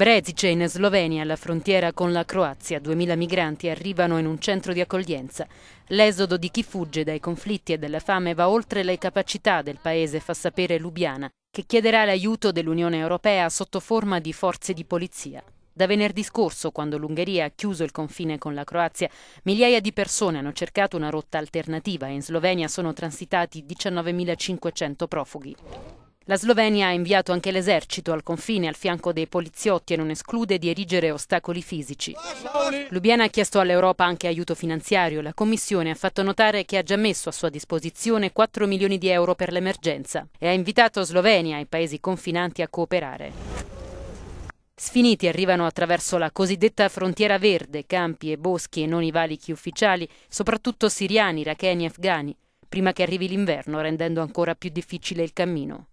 Brezice in Slovenia, alla frontiera con la Croazia, 2000 migranti arrivano in un centro di accoglienza. L'esodo di chi fugge dai conflitti e dalla fame va oltre le capacità del paese, fa sapere Lubiana, che chiederà l'aiuto dell'Unione Europea sotto forma di forze di polizia. Da venerdì scorso, quando l'Ungheria ha chiuso il confine con la Croazia, migliaia di persone hanno cercato una rotta alternativa e in Slovenia sono transitati 19.500 profughi. La Slovenia ha inviato anche l'esercito al confine al fianco dei poliziotti e non esclude di erigere ostacoli fisici. Lubiana ha chiesto all'Europa anche aiuto finanziario. La Commissione ha fatto notare che ha già messo a sua disposizione 4 milioni di euro per l'emergenza e ha invitato Slovenia e i paesi confinanti a cooperare. Sfiniti arrivano attraverso la cosiddetta frontiera verde, campi e boschi e non i valichi ufficiali, soprattutto siriani, iracheni e afghani, prima che arrivi l'inverno rendendo ancora più difficile il cammino.